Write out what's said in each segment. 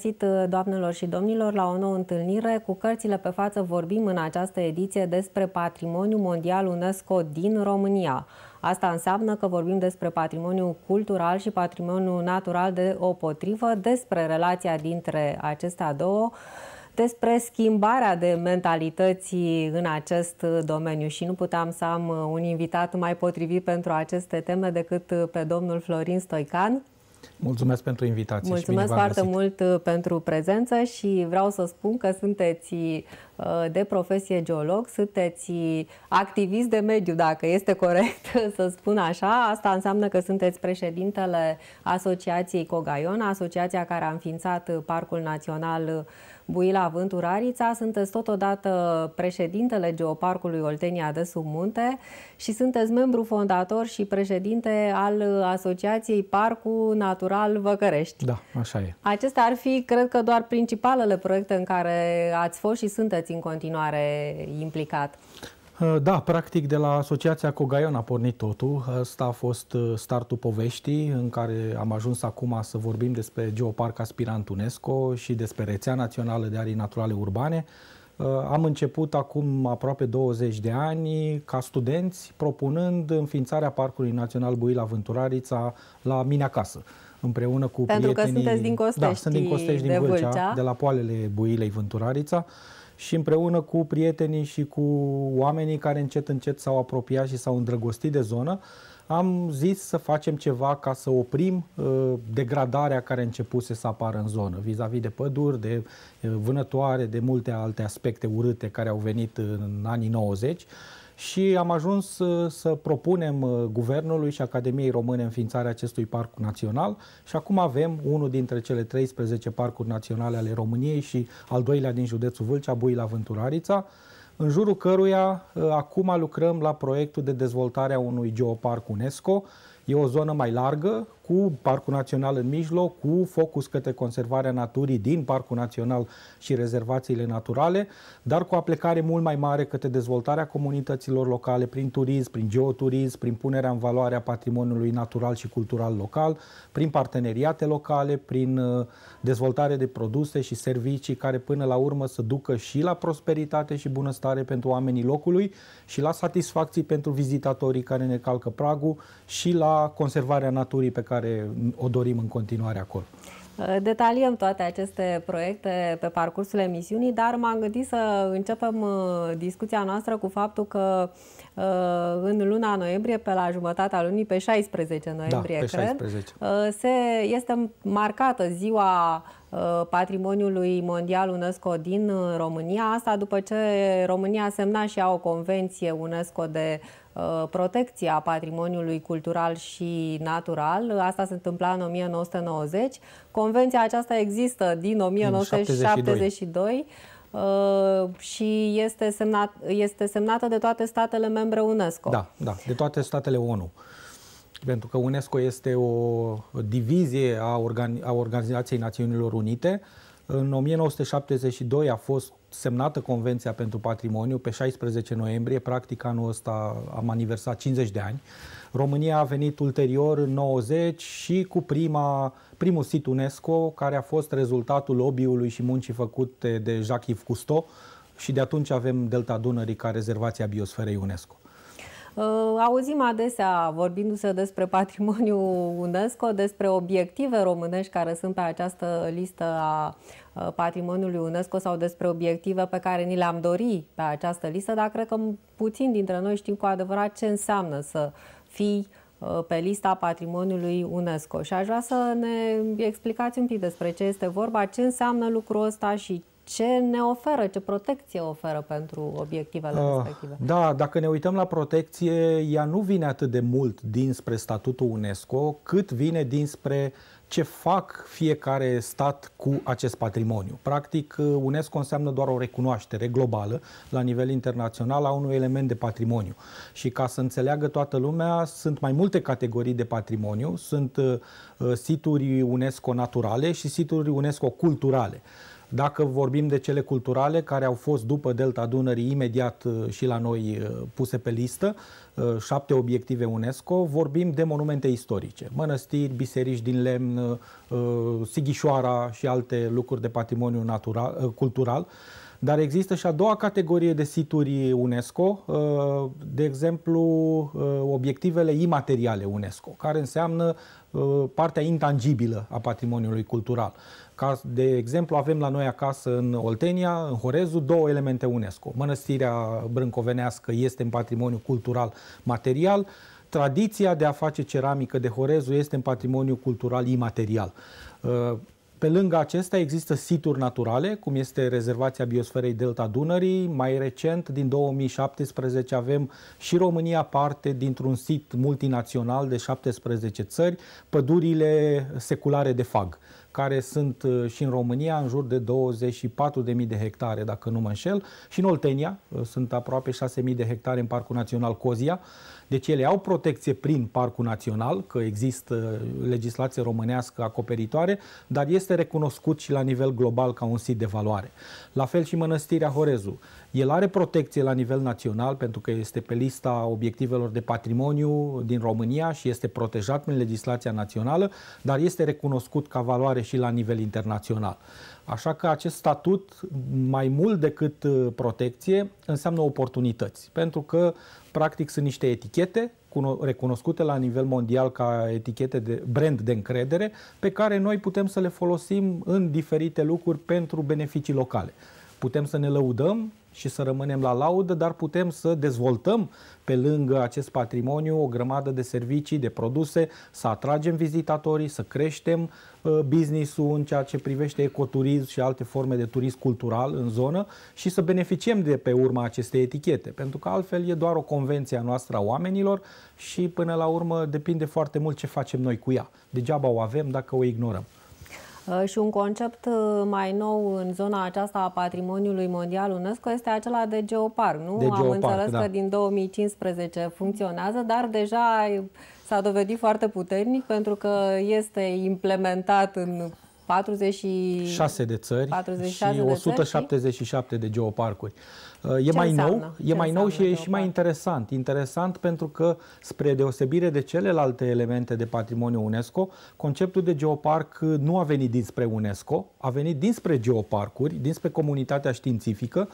găsit, uh, doamnelor și domnilor, la o nouă întâlnire. Cu cărțile pe față vorbim în această ediție despre patrimoniul mondial UNESCO din România. Asta înseamnă că vorbim despre patrimoniul cultural și patrimoniul natural de potrivă, despre relația dintre acestea două, despre schimbarea de mentalități în acest domeniu și nu puteam să am uh, un invitat mai potrivit pentru aceste teme decât uh, pe domnul Florin Stoican, Mulțumesc pentru invitație. Mulțumesc foarte găsit. mult uh, pentru prezență și vreau să spun că sunteți uh, de profesie geolog, sunteți uh, activist de mediu, dacă este corect să spun așa. Asta înseamnă că sunteți președintele Asociației Cogaion, asociația care a înființat Parcul Național Buila Vânturarița. Sunteți totodată președintele Geoparcului Oltenia de Munte și sunteți membru fondator și președinte al Asociației Parcul Natural Văcărești. Da, așa e. Acestea ar fi, cred că, doar principalele proiecte în care ați fost și sunteți în continuare implicat. Uh, da, practic de la Asociația Cogaion a pornit totul. Asta a fost uh, startul poveștii în care am ajuns acum să vorbim despre Geoparc Aspirant UNESCO și despre rețea națională de arii naturale urbane. Uh, am început acum aproape 20 de ani ca studenți propunând înființarea Parcului Național Buila Vânturarița la mine acasă împreună cu Pentru prietenii... că sunteți din Costești, da, sunt din Costești, din Vâlcea, de, Vâlcea, de la poalele Builei Vânturarița și împreună cu prietenii și cu oamenii care încet încet s-au apropiat și s-au îndrăgostit de zonă, am zis să facem ceva ca să oprim uh, degradarea care începuse să apară în zonă, vis-a-vis de păduri, de uh, vânătoare, de multe alte aspecte urâte care au venit în anii 90 și am ajuns uh, să propunem uh, Guvernului și Academiei Române înființarea acestui parc național și acum avem unul dintre cele 13 parcuri naționale ale României și al doilea din județul Vâlcea, Buila Vânturarița, în jurul căruia uh, acum lucrăm la proiectul de dezvoltare a unui geoparc UNESCO. E o zonă mai largă, cu Parcul Național în mijloc, cu focus către conservarea naturii din Parcul Național și rezervațiile naturale, dar cu o mult mai mare către dezvoltarea comunităților locale prin turism, prin geoturism, prin punerea în valoare a patrimoniului natural și cultural local, prin parteneriate locale, prin uh, dezvoltare de produse și servicii care până la urmă să ducă și la prosperitate și bunăstare pentru oamenii locului și la satisfacții pentru vizitatorii care ne calcă pragul și la conservarea naturii pe care care o dorim în continuare acolo. Uh, detaliem toate aceste proiecte pe parcursul emisiunii, dar m-am gândit să începem uh, discuția noastră cu faptul că uh, în luna noiembrie, pe la jumătatea lunii, pe 16 da, noiembrie, da, pe 16. cred, se, este marcată ziua patrimoniului mondial UNESCO din România. Asta după ce România a semnat și ea o convenție UNESCO de Uh, protecția patrimoniului cultural și natural. Asta se întâmpla în 1990. Convenția aceasta există din 1972 uh, și este, semnat, este semnată de toate statele membre UNESCO. Da, da, de toate statele ONU. Pentru că UNESCO este o divizie a, organi- a Organizației Națiunilor Unite. În 1972 a fost semnată Convenția pentru Patrimoniu pe 16 noiembrie, practic anul ăsta am aniversat 50 de ani. România a venit ulterior în 90 și cu prima, primul sit UNESCO, care a fost rezultatul lobby-ului și muncii făcute de Jacques-Yves Cousteau și de atunci avem Delta Dunării ca rezervația biosferei UNESCO. Uh, auzim adesea vorbindu-se despre patrimoniul UNESCO, despre obiective românești care sunt pe această listă a uh, patrimoniului UNESCO sau despre obiective pe care ni le-am dori pe această listă, dar cred că puțin dintre noi știm cu adevărat ce înseamnă să fii uh, pe lista patrimoniului UNESCO. Și aș vrea să ne explicați un pic despre ce este vorba, ce înseamnă lucrul ăsta și ce ne oferă, ce protecție oferă pentru obiectivele uh, respective. Da, dacă ne uităm la protecție, ea nu vine atât de mult dinspre statutul UNESCO, cât vine dinspre ce fac fiecare stat cu acest patrimoniu. Practic, UNESCO înseamnă doar o recunoaștere globală la nivel internațional a unui element de patrimoniu. Și ca să înțeleagă toată lumea, sunt mai multe categorii de patrimoniu, sunt uh, situri UNESCO naturale și situri UNESCO culturale. Dacă vorbim de cele culturale, care au fost după Delta Dunării imediat uh, și la noi uh, puse pe listă, uh, șapte obiective UNESCO, vorbim de monumente istorice, mănăstiri, biserici din lemn, Sighișoara și alte lucruri de patrimoniu natural, cultural. Dar există și a doua categorie de situri UNESCO, de exemplu, obiectivele imateriale UNESCO, care înseamnă Uh, partea intangibilă a patrimoniului cultural. Ca, de exemplu, avem la noi acasă în Oltenia, în Horezu, două elemente UNESCO. Mănăstirea Brâncovenească este în patrimoniu cultural material, tradiția de a face ceramică de Horezu este în patrimoniu cultural imaterial. Uh, pe lângă acestea există situri naturale, cum este rezervația biosferei Delta Dunării. Mai recent, din 2017, avem și România parte dintr-un sit multinațional de 17 țări, pădurile seculare de fag care sunt uh, și în România în jur de 24.000 de hectare, dacă nu mă înșel, și în Oltenia uh, sunt aproape 6.000 de hectare în Parcul Național Cozia. Deci ele au protecție prin Parcul Național, că există uh, legislație românească acoperitoare, dar este recunoscut și la nivel global ca un sit de valoare. La fel și Mănăstirea Horezu. El are protecție la nivel național pentru că este pe lista obiectivelor de patrimoniu din România și este protejat prin legislația națională, dar este recunoscut ca valoare și la nivel internațional. Așa că acest statut, mai mult decât uh, protecție, înseamnă oportunități, pentru că, practic, sunt niște etichete recunoscute la nivel mondial ca etichete de brand de încredere, pe care noi putem să le folosim în diferite lucruri pentru beneficii locale. Putem să ne lăudăm și să rămânem la laudă, dar putem să dezvoltăm pe lângă acest patrimoniu o grămadă de servicii, de produse, să atragem vizitatorii, să creștem uh, business-ul în ceea ce privește ecoturism și alte forme de turism cultural în zonă și să beneficiem de pe urma acestei etichete, pentru că altfel e doar o convenție a noastră a oamenilor și până la urmă depinde foarte mult ce facem noi cu ea. Degeaba o avem dacă o ignorăm. Uh, și un concept uh, mai nou în zona aceasta a patrimoniului mondial UNESCO este acela de geopark, nu? De Am geopark, înțeles da. că din 2015 funcționează, dar deja s-a dovedit foarte puternic pentru că este implementat în 46 de țări 46 și 177 de, țări, de geoparcuri. E Ce mai înseamnă? nou, e Ce mai nou și e și mai interesant. Interesant pentru că, spre deosebire de celelalte elemente de patrimoniu UNESCO, conceptul de geoparc nu a venit dinspre UNESCO, a venit dinspre geoparcuri, dinspre comunitatea științifică,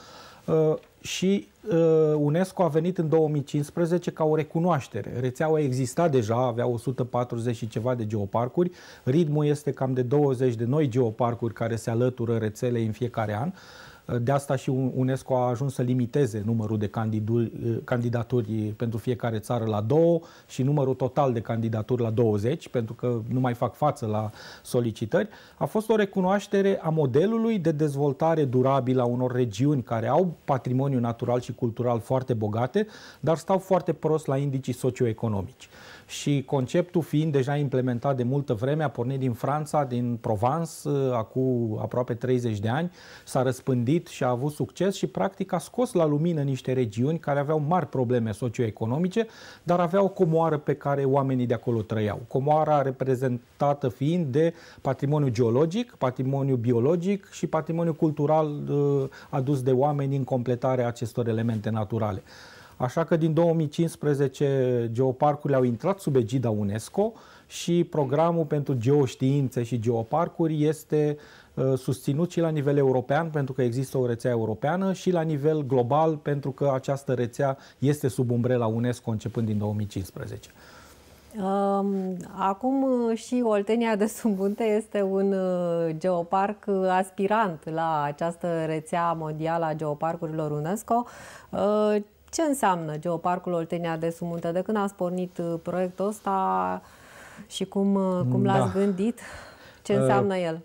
Uh, și uh, UNESCO a venit în 2015 ca o recunoaștere. Rețeaua exista deja, avea 140 și ceva de geoparcuri. Ritmul este cam de 20 de noi geoparcuri care se alătură rețelei în fiecare an. De asta și UNESCO a ajuns să limiteze numărul de candidaturi pentru fiecare țară la două și numărul total de candidaturi la 20, pentru că nu mai fac față la solicitări. A fost o recunoaștere a modelului de dezvoltare durabilă a unor regiuni care au patrimoniu natural și cultural foarte bogate, dar stau foarte prost la indicii socioeconomici și conceptul fiind deja implementat de multă vreme, a pornit din Franța, din Provence, uh, acum aproape 30 de ani, s-a răspândit și a avut succes și practic a scos la lumină niște regiuni care aveau mari probleme socioeconomice, dar aveau o comoară pe care oamenii de acolo trăiau. Comoara reprezentată fiind de patrimoniu geologic, patrimoniu biologic și patrimoniu cultural uh, adus de oameni în completarea acestor elemente naturale. Așa că din 2015 geoparcurile au intrat sub egida UNESCO și programul pentru geoștiințe și geoparcuri este uh, susținut și la nivel european pentru că există o rețea europeană și la nivel global pentru că această rețea este sub umbrela UNESCO începând din 2015. Um, acum uh, și Oltenia de Sumbunte este un uh, geoparc aspirant la această rețea mondială a geoparcurilor UNESCO. Ce înseamnă Geoparcul Oltenia de Sumunte? De când ați pornit uh, proiectul ăsta și cum, uh, cum da. l-ați da. gândit? Ce uh, înseamnă el?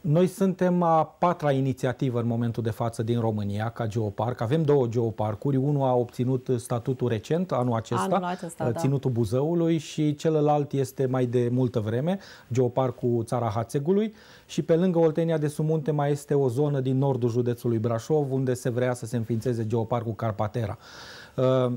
Noi suntem a patra inițiativă în momentul de față din România ca geoparc. Avem două geoparcuri. Unul a obținut statutul recent, anul acesta, anul acesta da. Ținutul da. Buzăului și celălalt este mai de multă vreme, geoparcul Țara Hațegului. Și pe lângă Oltenia de Sumunte mai este o zonă din nordul județului Brașov unde se vrea să se înființeze geoparcul Carpatera. Ă,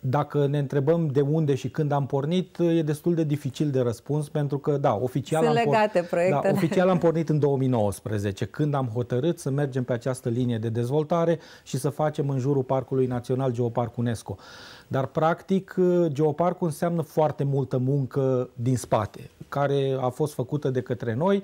dacă ne întrebăm de unde și când am pornit, e destul de dificil de răspuns, pentru că, da, oficial, Sunt am, legate por- da, oficial am pornit în 2019, când am hotărât să mergem pe această linie de dezvoltare și să facem în jurul Parcului Național Geoparc UNESCO. Dar, practic, geoparcul înseamnă foarte multă muncă din spate, care a fost făcută de către noi,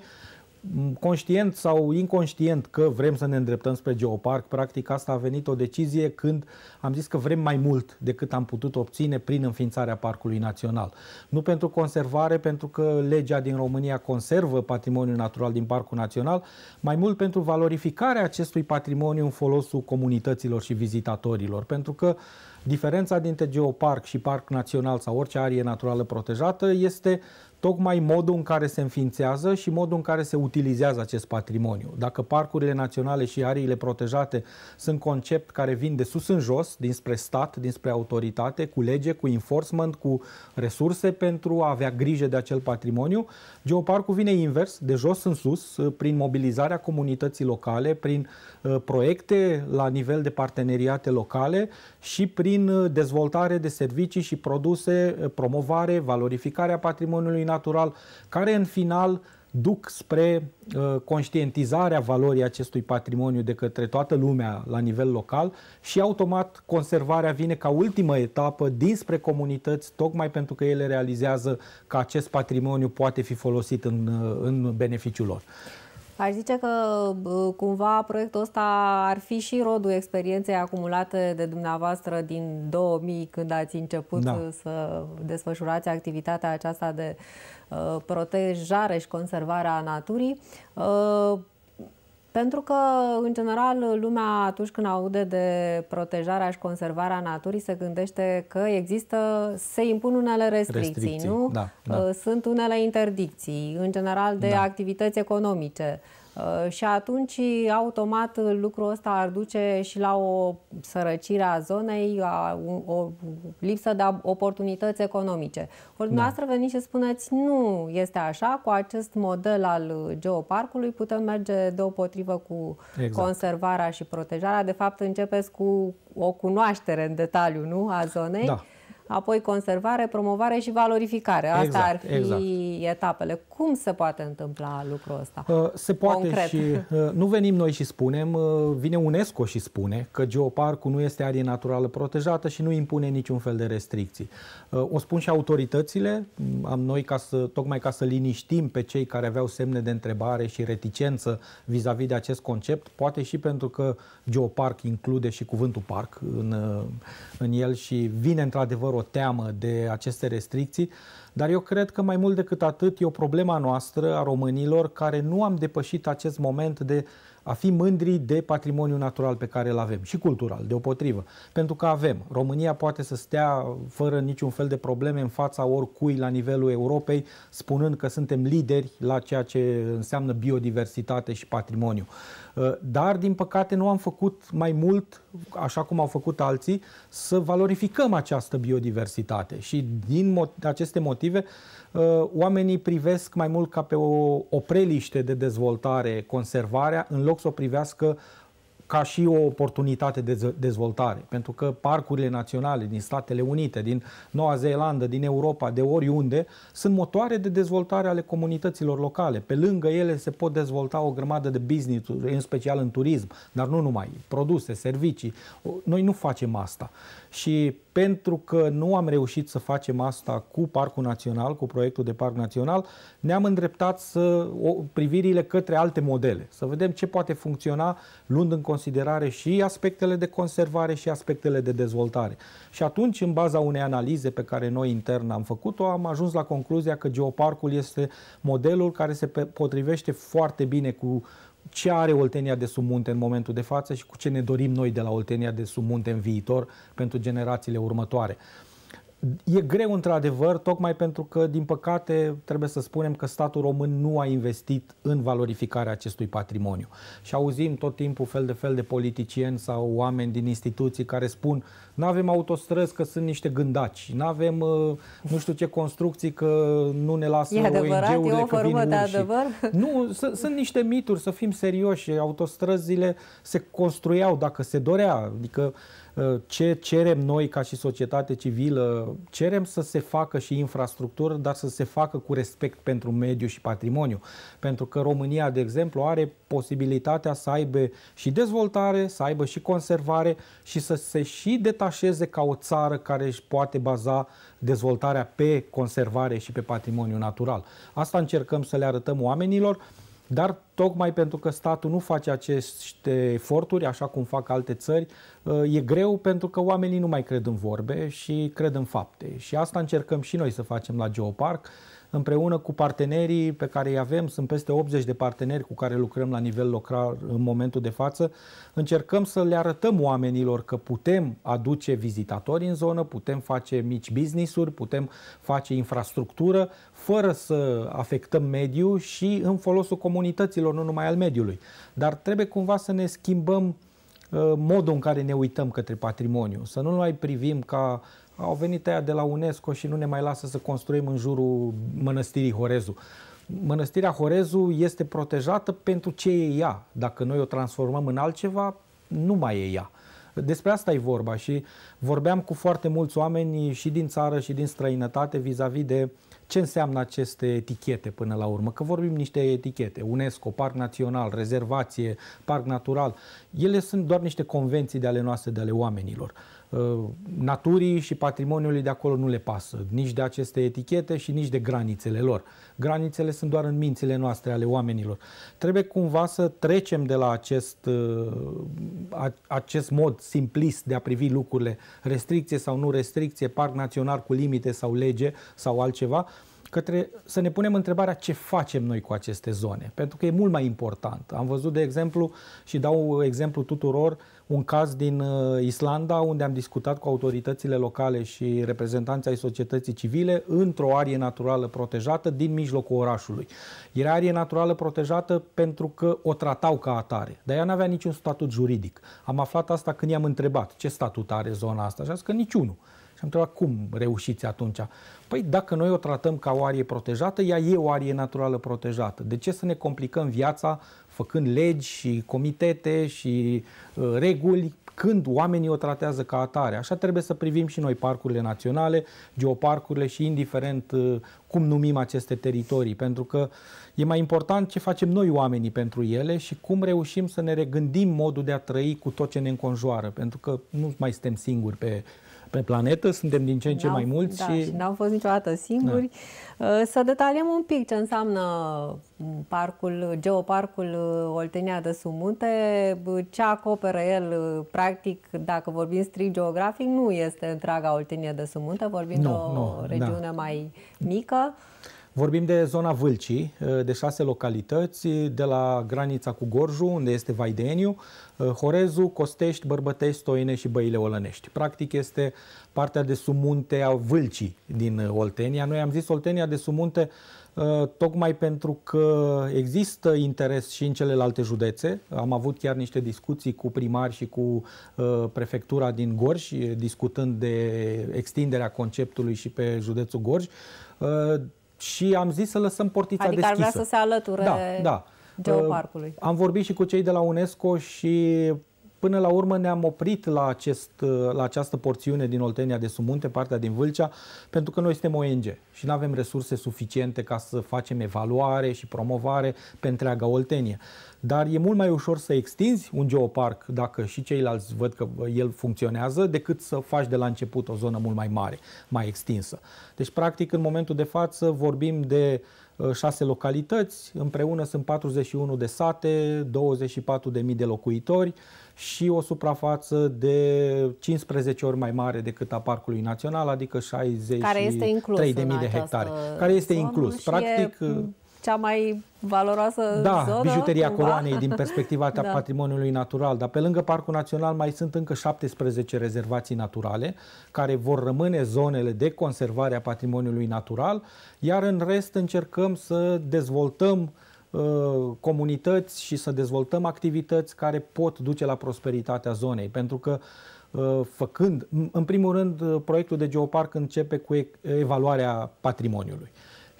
conștient sau inconștient că vrem să ne îndreptăm spre geoparc, practic asta a venit o decizie când am zis că vrem mai mult decât am putut obține prin înființarea Parcului Național. Nu pentru conservare, pentru că legea din România conservă patrimoniul natural din Parcul Național, mai mult pentru valorificarea acestui patrimoniu în folosul comunităților și vizitatorilor, pentru că diferența dintre geoparc și parc național sau orice arie naturală protejată este tocmai modul în care se înființează și modul în care se utilizează acest patrimoniu. Dacă parcurile naționale și ariile protejate sunt concept care vin de sus în jos, dinspre stat, dinspre autoritate, cu lege, cu enforcement, cu resurse pentru a avea grijă de acel patrimoniu, geoparcul vine invers, de jos în sus, prin mobilizarea comunității locale, prin ă, proiecte la nivel de parteneriate locale și prin ă, dezvoltare de servicii și produse, ă, promovare, valorificarea patrimoniului natural, care în final duc spre uh, conștientizarea valorii acestui patrimoniu de către toată lumea la nivel local și automat conservarea vine ca ultimă etapă dinspre comunități, tocmai pentru că ele realizează că acest patrimoniu poate fi folosit în, uh, în beneficiul lor. Aș zice că cumva proiectul ăsta ar fi și rodul experienței acumulate de dumneavoastră din 2000 când ați început da. să desfășurați activitatea aceasta de uh, protejare și conservare a naturii. Uh, pentru că, în general, lumea atunci când aude de protejarea și conservarea naturii se gândește că există, se impun unele restricții, restricții. nu? Da, da. Sunt unele interdicții, în general, de da. activități economice. Uh, și atunci, automat, lucrul ăsta ar duce și la o sărăcire a zonei, a, o lipsă de oportunități economice. Ori da. dumneavoastră da. veniți și spuneți, nu este așa, cu acest model al geoparcului putem merge deopotrivă cu exact. conservarea și protejarea. De fapt, începeți cu o cunoaștere în detaliu, nu, a zonei. Da apoi conservare, promovare și valorificare. Asta exact, ar fi exact. etapele. Cum se poate întâmpla lucrul ăsta? Uh, se poate Concret. și uh, nu venim noi și spunem, uh, vine UNESCO și spune că geoparcul nu este arie naturală protejată și nu impune niciun fel de restricții. O spun și autoritățile, mm, am noi ca să, tocmai ca să liniștim pe cei care aveau semne de întrebare și reticență vis-a-vis -vis de acest concept, poate și pentru că geoparc include și cuvântul parc în, în el și vine într-adevăr oamenilor o teamă de aceste restricții, dar eu cred că mai mult decât atât e o problema noastră a românilor care nu am depășit acest moment de a fi mândri de patrimoniul natural pe care îl avem și cultural, deopotrivă. Pentru că avem. România poate să stea fără niciun fel de probleme în fața oricui la nivelul Europei, spunând că suntem lideri la ceea ce înseamnă biodiversitate și patrimoniu. Uh, dar, din păcate, nu am făcut mai mult, așa cum au făcut alții, să valorificăm această biodiversitate. Și din mo- aceste motive, uh, oamenii privesc mai mult ca pe o preliște de dezvoltare conservarea, în loc să o privească uh, ca și o oportunitate de dezvoltare. Pentru că parcurile naționale din Statele Unite, din Noua Zeelandă, din Europa, de oriunde, sunt motoare de dezvoltare ale comunităților locale. Pe lângă ele se pot dezvolta o grămadă de business în special în turism, dar nu numai, produse, servicii. Noi nu facem asta și pentru că nu am reușit să facem asta cu Parcul Național, cu proiectul de Parc Național, ne-am îndreptat să, o, privirile către alte modele, să vedem ce poate funcționa luând în considerare și aspectele de conservare și aspectele de dezvoltare. Și atunci, în baza unei analize pe care noi intern am făcut-o, am ajuns la concluzia că geoparcul este modelul care se potrivește foarte bine cu ce are Oltenia de sub munte în momentul de față și cu ce ne dorim noi de la Oltenia de sub munte în viitor pentru generațiile următoare. E greu, într-adevăr, tocmai pentru că, din păcate, trebuie să spunem că statul român nu a investit în valorificarea acestui patrimoniu. Și auzim tot timpul fel de fel de politicieni sau oameni din instituții care spun nu avem autostrăzi că sunt niște gândaci, nu avem uh, nu știu ce construcții că nu ne lasă ONG-urile că vin de adevăr? Nu, sunt niște mituri, să fim serioși. Autostrăzile se construiau dacă se dorea. Adică Uh, ce cerem noi ca și societate civilă? Cerem să se facă și infrastructură, dar să se facă cu respect pentru mediu și patrimoniu. Pentru că România, de exemplu, are posibilitatea să aibă și dezvoltare, să aibă și conservare și să se și detașeze ca o țară care își poate baza dezvoltarea pe conservare și pe patrimoniu natural. Asta încercăm să le arătăm oamenilor dar tocmai pentru că statul nu face aceste eforturi, așa cum fac alte țări, e greu pentru că oamenii nu mai cred în vorbe și cred în fapte. Și asta încercăm și noi să facem la Geopark împreună cu partenerii pe care îi avem, sunt peste 80 de parteneri cu care lucrăm la nivel local în momentul de față, încercăm să le arătăm oamenilor că putem aduce vizitatori în zonă, putem face mici business-uri, putem face infrastructură, fără să afectăm mediul și în folosul comunităților, nu numai al mediului. Dar trebuie cumva să ne schimbăm uh, modul în care ne uităm către patrimoniu, să nu mai privim ca au venit aia de la UNESCO și nu ne mai lasă să construim în jurul mănăstirii Horezu. Mănăstirea Horezu este protejată pentru ce e ea. Dacă noi o transformăm în altceva, nu mai e ea. Despre asta e vorba și vorbeam cu foarte mulți oameni și din țară și din străinătate vis-a-vis -vis de ce înseamnă aceste etichete până la urmă. Că vorbim niște etichete, UNESCO, Parc Național, Rezervație, Parc Natural. Ele sunt doar niște convenții de ale noastre, de ale oamenilor. Uh, naturii și patrimoniului de acolo nu le pasă, nici de aceste etichete și nici de granițele lor. Granițele sunt doar în mințile noastre ale oamenilor. Trebuie cumva să trecem de la acest, uh, acest mod simplist de a privi lucrurile, restricție sau nu restricție, parc național cu limite sau lege sau altceva, către să ne punem întrebarea ce facem noi cu aceste zone, pentru că e mult mai important. Am văzut, de exemplu, și dau exemplu tuturor, uh, un caz din uh, Islanda unde am discutat cu autoritățile locale și reprezentanții ai societății civile într-o arie naturală protejată din mijlocul orașului. Era arie naturală protejată pentru că o tratau ca atare, dar ea nu avea niciun statut juridic. Am aflat asta când i-am întrebat ce statut are zona asta și a zis că niciunul am întrebat cum reușiți atunci? Păi dacă noi o tratăm ca o arie protejată, ea e o arie naturală protejată. De ce să ne complicăm viața făcând legi și comitete și uh, reguli când oamenii o tratează ca atare. Așa trebuie să privim și noi parcurile naționale, geoparcurile și indiferent uh, cum numim aceste teritorii, pentru că e mai important ce facem noi oamenii pentru ele și cum reușim să ne regândim modul de a trăi cu tot ce ne înconjoară, pentru că nu mai suntem singuri pe pe planetă, suntem din ce în ce mai mulți. Da, și... și n-au fost niciodată singuri. Da. Uh, să detaliem un pic ce înseamnă mm, parcul, geoparcul uh, Oltenia de Sumunte, uh, ce acoperă el, practic, dacă vorbim strict geografic, nu este întreaga Oltenia de Sumunte. vorbim nu, de o nu, da. regiune da. mai mică. Vorbim de zona Vâlcii, eh, de șase localități, eh, de la granița cu Gorju, unde este Vaideniu, eh, Horezu, Costești, Bărbătești, Stoine și Băile Olănești. Practic este partea de sumunte a Vâlcii din Oltenia. Noi am zis Oltenia de sumunte tocmai pentru că există interes și în celelalte județe. Am avut chiar niște discuții cu primari și cu prefectura din Gorj, discutând de extinderea conceptului și pe județul Gorj și am zis să lăsăm portița adică deschisă. Adică ar vrea să se alăture da, da. geoparcului. Am vorbit și cu cei de la UNESCO și Până la urmă ne-am oprit la, acest, la această porțiune din Oltenia de Sumunte, partea din Vâlcea, pentru că noi suntem ONG și nu avem resurse suficiente ca să facem evaluare și promovare pe întreaga Oltenie. Dar e mult mai ușor să extinzi un geoparc dacă și ceilalți văd că el funcționează, decât să faci de la început o zonă mult mai mare, mai extinsă. Deci, practic, în momentul de față vorbim de uh, Uh, șase localități, împreună sunt 41 de sate, 24.000 de locuitori și o suprafață de 15 ori mai mare decât a Parcului Național, adică 63.000 de hectare, care este inclus. Practic, e uh, cea mai valoroasă da, zonă. bijuteria cumva. coroanei din perspectiva da. patrimoniului natural, dar pe lângă Parcul Național mai sunt încă 17 rezervații naturale care vor rămâne zonele de conservare a patrimoniului natural, iar în rest încercăm să dezvoltăm uh, comunități și să dezvoltăm activități care pot duce la prosperitatea zonei, pentru că uh, făcând, în primul rând, uh, proiectul de geoparc începe cu evaluarea patrimoniului.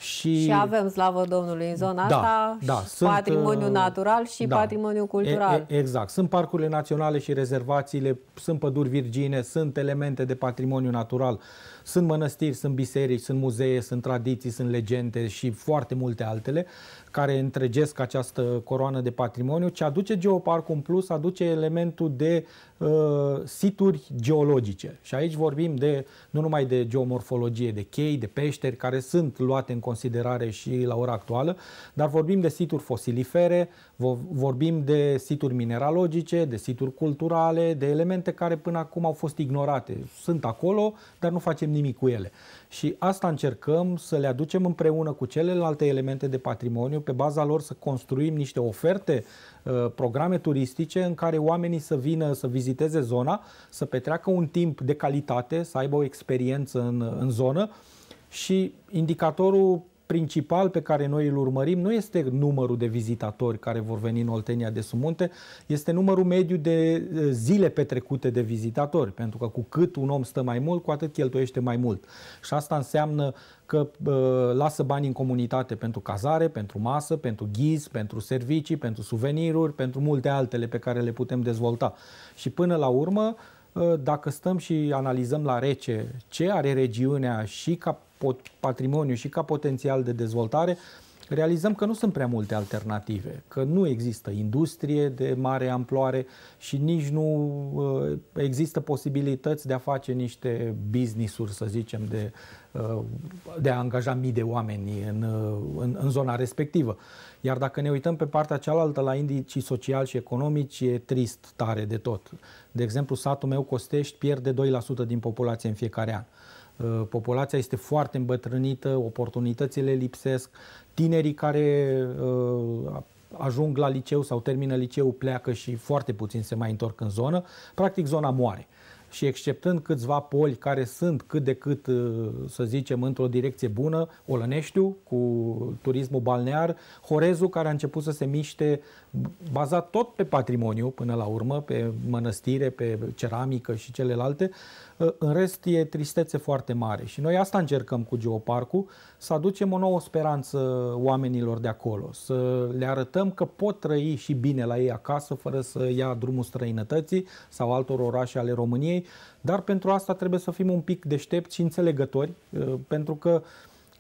Și, și avem, slavă Domnului, în zona da, asta da, sunt, patrimoniu uh, natural și da, patrimoniu cultural. E, e, exact. Sunt parcurile naționale și rezervațiile, sunt păduri virgine, sunt elemente de patrimoniu natural, sunt mănăstiri, sunt biserici, sunt muzee, sunt tradiții, sunt legende și foarte multe altele care întregesc această coroană de patrimoniu, ce aduce Geoparcul în plus, aduce elementul de uh, situri geologice. Și aici vorbim de nu numai de geomorfologie, de chei, de peșteri, care sunt luate în considerare și la ora actuală, dar vorbim de situri fosilifere, Vorbim de situri mineralogice, de situri culturale, de elemente care până acum au fost ignorate. Sunt acolo, dar nu facem nimic cu ele. Și asta încercăm să le aducem împreună cu celelalte elemente de patrimoniu, pe baza lor să construim niște oferte, uh, programe turistice în care oamenii să vină să viziteze zona, să petreacă un timp de calitate, să aibă o experiență în, în zonă și indicatorul principal pe care noi îl urmărim nu este numărul de vizitatori care vor veni în Oltenia de Sumunte, este numărul mediu de eh, zile petrecute de vizitatori, pentru că cu cât un om stă mai mult, cu atât cheltuiește mai mult. Și asta înseamnă că uh, lasă bani în comunitate pentru cazare, pentru masă, pentru ghiz, pentru servicii, pentru suveniruri, pentru multe altele pe care le putem dezvolta. Și până la urmă, eh, dacă stăm și analizăm la rece ce are regiunea și ca patrimoniu și ca potențial de dezvoltare, realizăm că nu sunt prea multe alternative, că nu există industrie de mare amploare și nici nu uh, există posibilități de a face niște business-uri, să zicem, de, uh, de a angaja mii de oameni în, uh, în, în zona respectivă. Iar dacă ne uităm pe partea cealaltă la indicii sociali și economici, e trist tare de tot. De exemplu, satul meu Costești pierde 2% din populație în fiecare an. Uh, populația este foarte îmbătrânită, oportunitățile lipsesc, tinerii care uh, ajung la liceu sau termină liceu pleacă și foarte puțin se mai întorc în zonă, practic zona moare și exceptând câțiva poli care sunt cât de cât, uh, să zicem, într-o direcție bună, Olăneștiu cu turismul balnear, Horezu care a început să se miște bazat tot pe patrimoniu până la urmă, pe mănăstire, pe ceramică și celelalte, în rest e tristețe foarte mare și noi asta încercăm cu Geoparcul, să aducem o nouă speranță oamenilor de acolo, să le arătăm că pot trăi și bine la ei acasă fără să ia drumul străinătății sau altor orașe ale României, dar pentru asta trebuie să fim un pic deștepți și înțelegători, uh, pentru că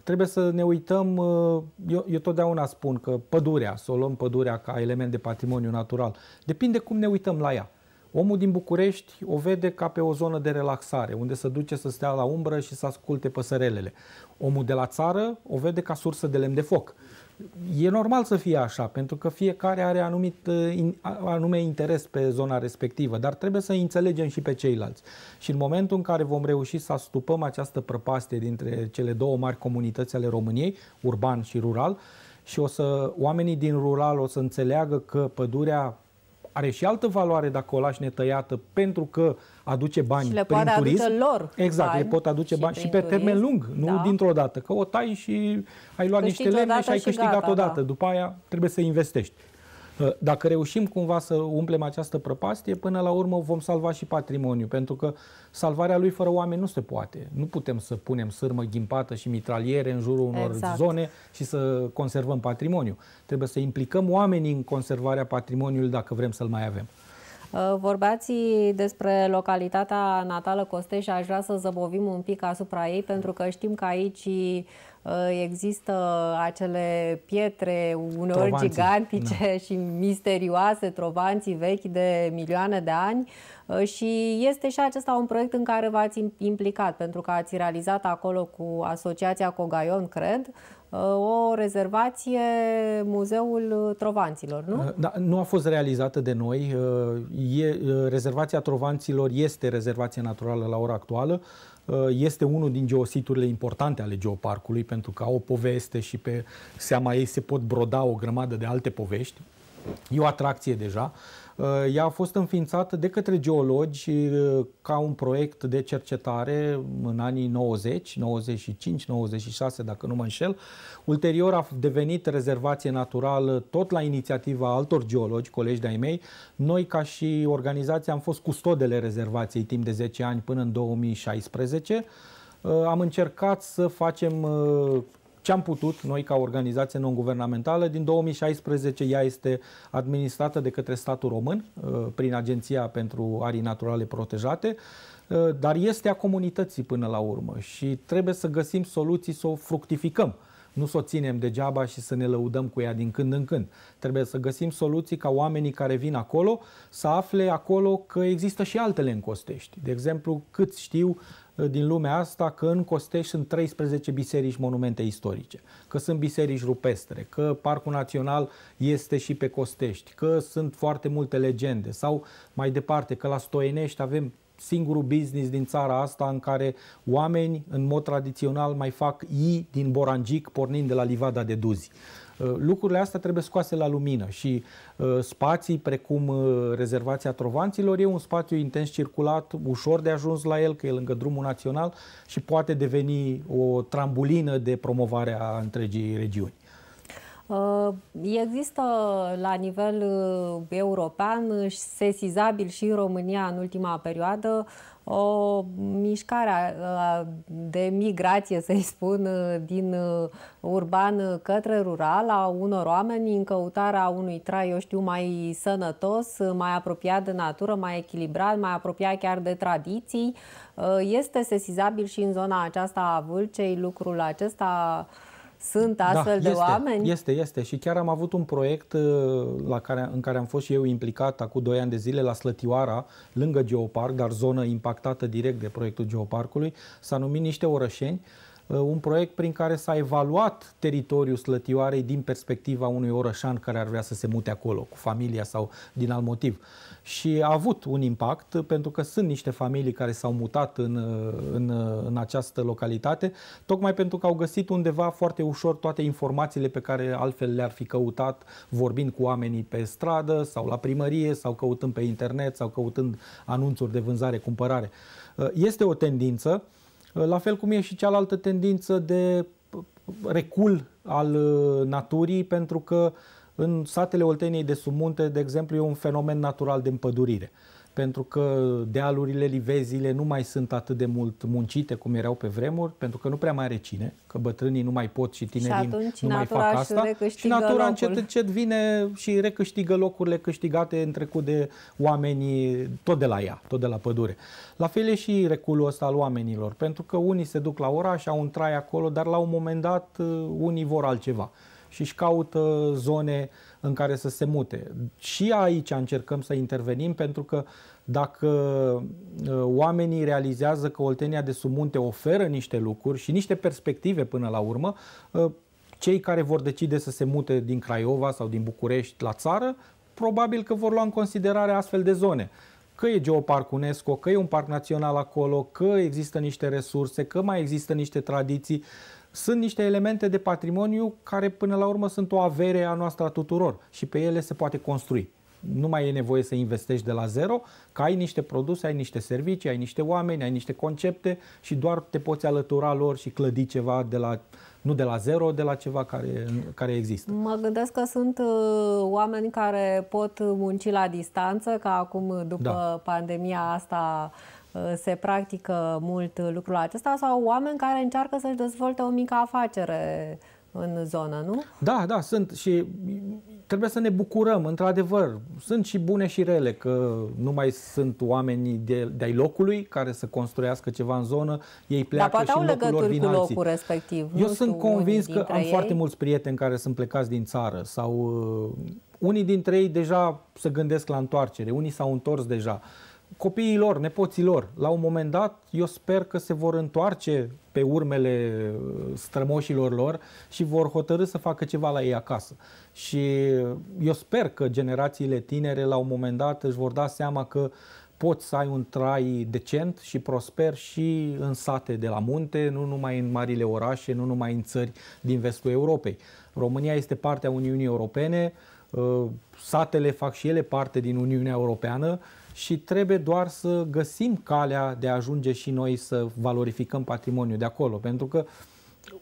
trebuie să ne uităm, uh, eu, eu totdeauna spun că pădurea, să o luăm pădurea ca element de patrimoniu natural, depinde cum ne uităm la ea. Omul din București o vede ca pe o zonă de relaxare, unde se duce să stea la umbră și să asculte păsărelele. Omul de la țară o vede ca sursă de lemn de foc. E normal să fie așa, pentru că fiecare are anumit, uh, anume interes pe zona respectivă, dar trebuie să înțelegem și pe ceilalți. Și în momentul în care vom reuși să astupăm această prăpastie dintre cele două mari comunități ale României, urban și rural, și o să, oamenii din rural o să înțeleagă că pădurea are și altă valoare dacă o lași netăiată pentru că aduce bani și le prin poate turism. Aduce lor exact, bani le pot aduce și bani și pe turism, termen lung, nu da. dintr-o dată. Că o tai și ai luat câștigi niște lemne și ai câștigat gata, odată. Da. După aia trebuie să investești. Dacă reușim cumva să umplem această prăpastie, până la urmă vom salva și patrimoniul, pentru că salvarea lui fără oameni nu se poate. Nu putem să punem sârmă ghimpată și mitraliere în jurul unor exact. zone și să conservăm patrimoniul. Trebuie să implicăm oamenii în conservarea patrimoniului dacă vrem să-l mai avem. Uh, Vorbeați despre localitatea natală Costești și aș vrea să zăbovim un pic asupra ei, pentru că știm că aici Uh, există acele pietre uneori trovanții. gigantice da. și misterioase, trovanții vechi de milioane de ani uh, și este și acesta un proiect în care v-ați implicat pentru că ați realizat acolo cu Asociația Cogaion, cred, uh, o rezervație Muzeul Trovanților, nu? Da, nu a fost realizată de noi. E, rezervația Trovanților este rezervație naturală la ora actuală. Uh, este unul din geositurile importante ale geoparcului, pentru că au o poveste și pe seama ei se pot broda o grămadă de alte povești. E o atracție deja. Uh, ea a fost înființată de către geologi uh, ca un proiect de cercetare în anii 90, 95, 96, dacă nu mă înșel. Ulterior a devenit rezervație naturală tot la inițiativa altor geologi, colegi de-ai mei. Noi, ca și organizație, am fost custodele rezervației timp de 10 ani până în 2016. Uh, am încercat să facem uh, ce am putut noi ca organizație non-guvernamentală. Din 2016 ea este administrată de către statul român uh, prin Agenția pentru Arii Naturale Protejate, uh, dar este a comunității până la urmă și trebuie să găsim soluții să o fructificăm. Nu să o ținem degeaba și să ne lăudăm cu ea din când în când. Trebuie să găsim soluții ca oamenii care vin acolo să afle acolo că există și altele în Costești. De exemplu, cât știu, Eh, din lumea asta că în Costești sunt 13 biserici monumente istorice, că sunt biserici rupestre, că Parcul Național este și pe Costești, că sunt foarte multe legende sau mai departe că la Stoienești avem singurul business din țara asta în care oameni în mod tradițional mai fac i din borangic pornind de la livada de Duzi. Uh, lucrurile astea trebuie scoase la lumină și uh, spații precum uh, rezervația trovanților e un spațiu intens circulat, ușor de ajuns la el, că e lângă drumul național și poate deveni o trambulină de promovare a întregii regiuni. Există la nivel european sesizabil și în România în ultima perioadă o mișcare de migrație, să-i spun, din urban către rural a unor oameni în căutarea unui trai, eu știu, mai sănătos, mai apropiat de natură, mai echilibrat, mai apropiat chiar de tradiții. Este sesizabil și în zona aceasta a Vâlcei lucrul acesta sunt da, astfel da, de este, oameni? Este, este. Și chiar am avut un proiect uh, la care, în care am fost și eu implicat acum 2 ani de zile la Slătioara, lângă GeoPark, dar zonă impactată direct de proiectul Geoparcului. S-a numit niște orășeni Uh, un proiect prin care s-a evaluat teritoriul Slătioarei din perspectiva unui orășan care ar vrea să se mute acolo, cu familia sau din alt motiv. Și a avut un impact, pentru că sunt niște familii care s-au mutat în, uh, în, uh, în această localitate, tocmai pentru că au găsit undeva foarte ușor toate informațiile pe care altfel le-ar fi căutat vorbind cu oamenii pe stradă sau la primărie sau căutând pe internet sau căutând anunțuri de vânzare-cumpărare. Este o tendință Uh, la fel cum e și cealaltă tendință de recul al uh, naturii, pentru că în satele Olteniei de sus-munte, de exemplu, e un fenomen natural de împădurire pentru că dealurile, livezile nu mai sunt atât de mult muncite cum erau pe vremuri, pentru că nu prea mai are cine, că bătrânii nu mai pot și tinerii și nu mai fac asta. Și natura locul. încet încet vine și recâștigă locurile câștigate în trecut de oamenii tot de la ea, tot de la pădure. La fel e și reculul ăsta al oamenilor, pentru că unii se duc la oraș, au un trai acolo, dar la un moment dat uh, unii vor altceva și își caută zone în care să se mute. Și aici încercăm să intervenim pentru că dacă uh, oamenii realizează că Oltenia de sub munte oferă niște lucruri și niște perspective până la urmă, uh, cei care vor decide să se mute din Craiova sau din București la țară, probabil că vor lua în considerare astfel de zone că e geoparc UNESCO, că e un parc național acolo, că există niște resurse, că mai există niște tradiții sunt niște elemente de patrimoniu care până la urmă sunt o avere a noastră a tuturor și pe ele se poate construi. Nu mai e nevoie să investești de la zero, că ai niște produse, ai niște servicii, ai niște oameni, ai niște concepte și doar te poți alătura lor și clădi ceva de la nu de la zero, de la ceva care, care există. Mă gândesc că sunt uh, oameni care pot munci la distanță, ca acum după da. pandemia asta Uh, se practică mult lucrul acesta sau oameni care încearcă să-și dezvolte o mică afacere în zonă, nu? Da, da, sunt și trebuie să ne bucurăm, într-adevăr. Sunt și bune și rele, că nu mai sunt oamenii de, de-ai locului care să construiască ceva în zonă, ei pleacă Dar poate și au legături cu alții. locul respectiv. Eu nu sunt convins că am ei. foarte mulți prieteni care sunt plecați din țară sau uh, unii dintre ei deja se gândesc la întoarcere, unii s-au întors deja. Uh, copiii lor, nepoții lor, la un moment dat, eu sper că se vor întoarce pe urmele uh, strămoșilor lor și vor hotărâ să facă ceva la ei acasă. Și eu sper că generațiile tinere la un moment dat își vor da seama că poți să ai un trai decent și prosper și în sate de la munte, nu numai în marile orașe, nu numai în țări din vestul Europei. România este partea Uniunii Europene, uh, satele fac și ele parte din Uniunea Europeană, și trebuie doar să găsim calea de a ajunge și noi să valorificăm patrimoniul de acolo, pentru că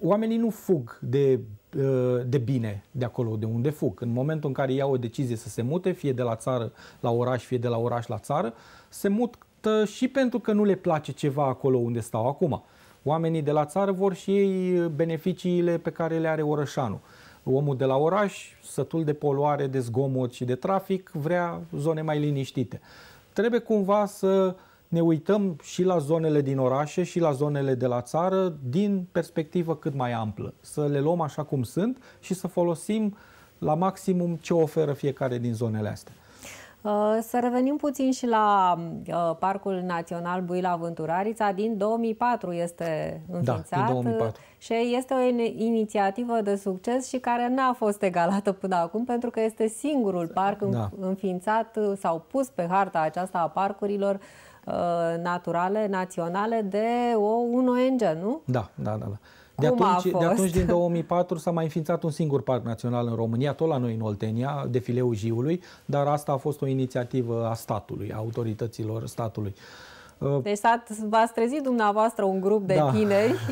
oamenii nu fug de, uh, de bine de acolo de unde fug. În momentul în care iau o decizie să se mute, fie de la țară la oraș, fie de la oraș la țară, se mută și pentru că nu le place ceva acolo unde stau acum. Oamenii de la țară vor și ei beneficiile pe care le are orășanul. Omul de la oraș, sătul de poluare, de zgomot și de trafic, vrea zone mai liniștite trebuie cumva să ne uităm și la zonele din orașe și la zonele de la țară din perspectivă cât mai amplă. Să le luăm așa cum sunt și să folosim la maximum ce oferă fiecare din zonele astea. Uh, să revenim puțin și la uh, Parcul Național Buila Vânturarița. Din 2004 este înființat da, din 2004. Uh, și este o inițiativă de succes și care n-a fost egalată până acum pentru că este singurul parc da. înființat sau pus pe harta aceasta a parcurilor naturale, naționale de o, un ONG, nu? Da, da, da. da de atunci, De atunci, din 2004, s-a mai înființat un singur parc național în România, tot la noi în Oltenia, defileul Jiului, dar asta a fost o inițiativă a statului, a autorităților statului. Uh, Uh, deci v-ați trezit dumneavoastră un grup de da. tineri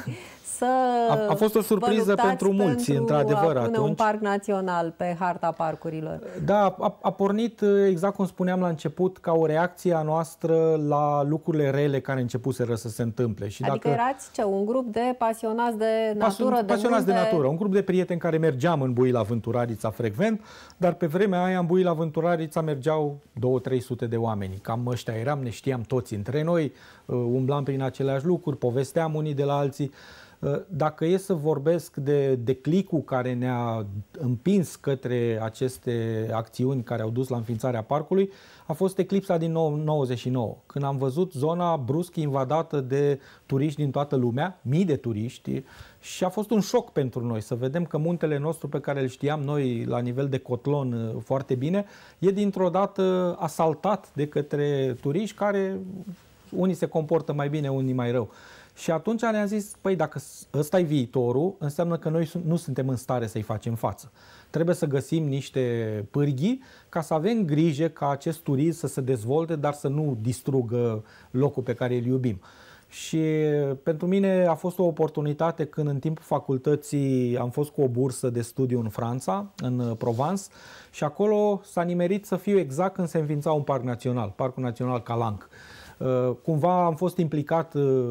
să a, a fost o surpriză pentru mulți, într-adevăr, atunci. un parc național pe harta parcurilor. Da, a, a pornit, uh, exact cum spuneam la început, ca o reacție a noastră la lucrurile rele care începuseră să se întâmple. Și adică dacă... erați ce, un grup de pasionați de natură? Pasion, de pasionați de natură, un grup de prieteni care mergeam în Buila Vânturarița frecvent, dar pe vremea aia în Buila Vânturarița mergeau 2-300 de oameni. Cam ăștia eram, ne știam toți între noi noi, uh, umblam prin aceleași lucruri, povesteam unii de la alții. Uh, dacă e să vorbesc de, declicul care ne-a împins către aceste acțiuni care au dus la înființarea parcului, a fost eclipsa din 99, când am văzut zona brusc invadată de turiști din toată lumea, mii de turiști, și a fost un șoc pentru noi să vedem că muntele nostru pe care îl știam noi la nivel de cotlon uh, foarte bine, e dintr-o dată asaltat de către turiști care unii se comportă mai bine, unii mai rău. Și atunci le am zis, păi dacă ăsta e viitorul, înseamnă că noi nu suntem în stare să-i facem față. Trebuie să găsim niște pârghii ca să avem grijă ca acest turism să se dezvolte, dar să nu distrugă locul pe care îl iubim. Și pentru mine a fost o oportunitate când în timpul facultății am fost cu o bursă de studiu în Franța, în uh, Provence, și acolo s-a nimerit să fiu exact când se înființa un parc național, Parcul Național Calanc. Uh, cumva am fost implicat uh,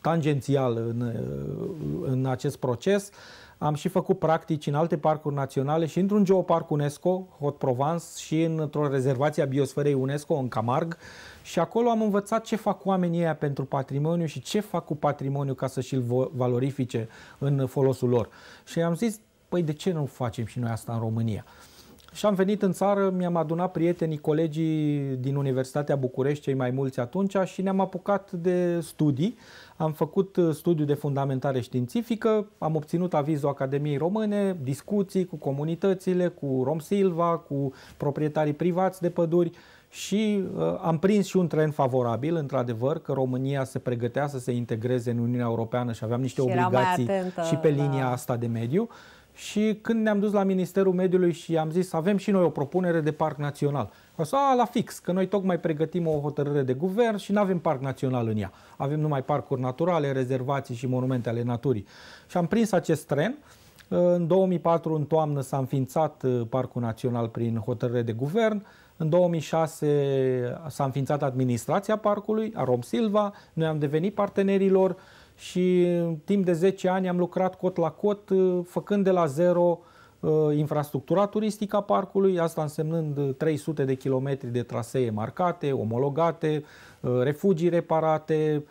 tangențial în, uh, în acest proces. Am și făcut practici în alte parcuri naționale și într-un geoparc UNESCO, Hot Provence, și într-o rezervație a biosferei UNESCO în Camarg. Și acolo am învățat ce fac oamenii ăia pentru patrimoniu și ce fac cu patrimoniu ca să și-l valorifice în folosul lor. Și am zis, păi de ce nu facem și noi asta în România? Și am venit în țară, mi-am adunat prietenii, colegii din Universitatea București, cei mai mulți atunci, și ne-am apucat de studii. Am făcut uh, studiu de fundamentare științifică, am obținut avizul Academiei Române, discuții cu comunitățile, cu Rom Silva, cu proprietarii privați de păduri și uh, am prins și un tren favorabil, într-adevăr, că România se pregătea să se integreze în Uniunea Europeană și aveam niște și obligații atentă, și pe da. linia da. asta de mediu și când ne-am dus la Ministerul Mediului și am zis avem și noi o propunere de parc național. a zis, a, la fix, că noi tocmai pregătim o hotărâre de guvern și nu avem parc național în ea. Avem numai parcuri naturale, rezervații și monumente ale naturii. Și am prins acest tren. În 2004, în toamnă, s-a înființat uh, Parcul Național prin hotărâre de guvern. În 2006 uh, s-a înființat administrația parcului, a Rom Silva. Noi am devenit partenerilor. lor și timp de 10 ani am lucrat cot la cot, uh, făcând de la zero uh, infrastructura turistică a parcului, asta însemnând 300 uh, de kilometri de trasee marcate, omologate, refugii reparate,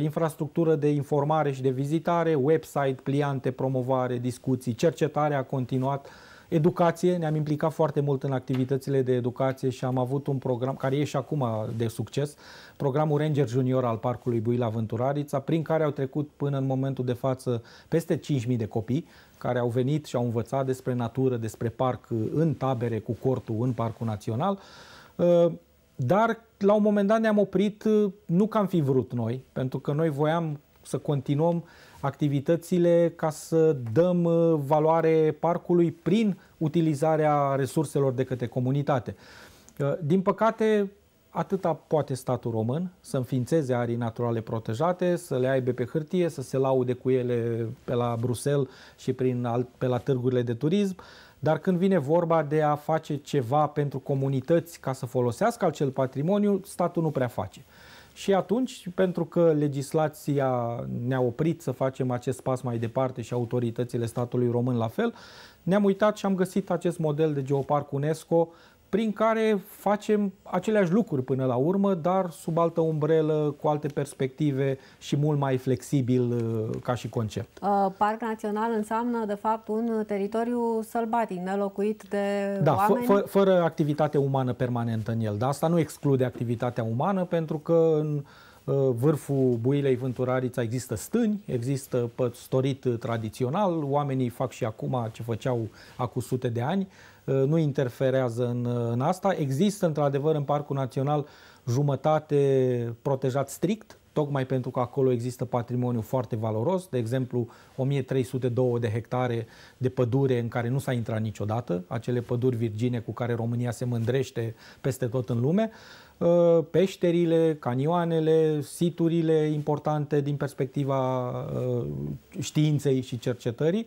infrastructură de informare și de vizitare, website, pliante, promovare, discuții, cercetarea a continuat Educație, ne-am implicat foarte mult în activitățile de educație și am avut un program care e și acum de succes, programul Ranger Junior al Parcului Buila Vânturarița, prin care au trecut până în momentul de față peste 5.000 de copii care au venit și au învățat despre natură, despre parc în tabere cu cortul în Parcul Național. Uh, dar la un moment dat ne-am oprit, uh, nu că am fi vrut noi, pentru că noi voiam să continuăm uh, activitățile ca să dăm uh, valoare parcului prin utilizarea resurselor de către comunitate. Uh, din păcate, atâta poate statul român să înființeze arii naturale protejate, să le aibă pe hârtie, să se laude cu ele pe la Bruxelles și prin alt, pe la târgurile de turism, dar când vine vorba de a face ceva pentru comunități ca să folosească acel patrimoniu, statul nu prea face. Uh, și atunci, pentru că legislația ne-a oprit să facem acest pas mai departe și autoritățile statului român la fel, ne-am uitat și am găsit acest model de geoparc UNESCO prin care facem aceleași lucruri până la urmă, dar sub altă umbrelă, cu alte perspective și mult mai flexibil uh, ca și concept. Uh, Parc Național înseamnă, de fapt, un teritoriu sălbatic, nelocuit de da, oameni? Da, fără activitate umană permanentă în el. Dar asta nu exclude activitatea umană, pentru că în uh, vârful Builei Vânturarița există stâni, există păstorit tradițional, oamenii fac și acum ce făceau acum sute de ani, Uh, nu interferează în, uh, în asta. Există, într-adevăr, în Parcul Național jumătate protejat strict, tocmai pentru că acolo există patrimoniu foarte valoros, de exemplu 1302 de hectare de pădure în care nu s-a intrat niciodată, acele păduri virgine cu care România se mândrește peste tot în lume, uh, peșterile, canioanele, siturile importante din perspectiva științei și cercetării,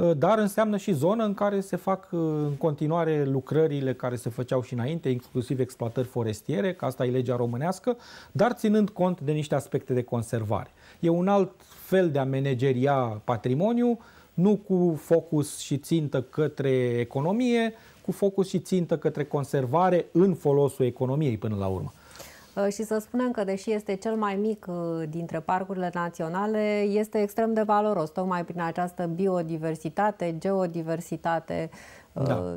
Eh, dar înseamnă și zonă în care se fac eh, în continuare lucrările care se făceau și înainte, inclusiv exploatări forestiere, că asta e legea românească, dar ținând cont de niște aspecte de conservare. E un alt fel de a manageria patrimoniu, nu cu focus și țintă către economie, cu focus și țintă către conservare în folosul economiei până la urmă. Uh, și să spunem că, deși este cel mai mic uh, dintre parcurile naționale, este extrem de valoros, tocmai prin această biodiversitate, geodiversitate, uh, da.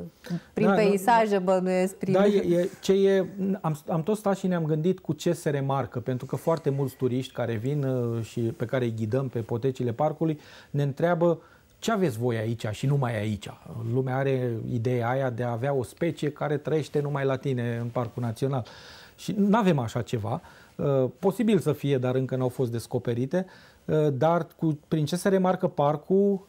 prin da, peisaje da, bănuiesc. Prin... Da, e, e, ce e, am, am tot stat și ne-am gândit cu ce se remarcă, pentru că foarte mulți turiști care vin și pe care îi ghidăm pe potecile parcului ne întreabă ce aveți voi aici și numai aici? Lumea are ideea aia de a avea o specie care trăiește numai la tine în Parcul Național. Uh, și nu avem așa ceva. Uh, posibil să fie, dar încă n-au fost descoperite. Uh, dar cu, prin ce se remarcă parcul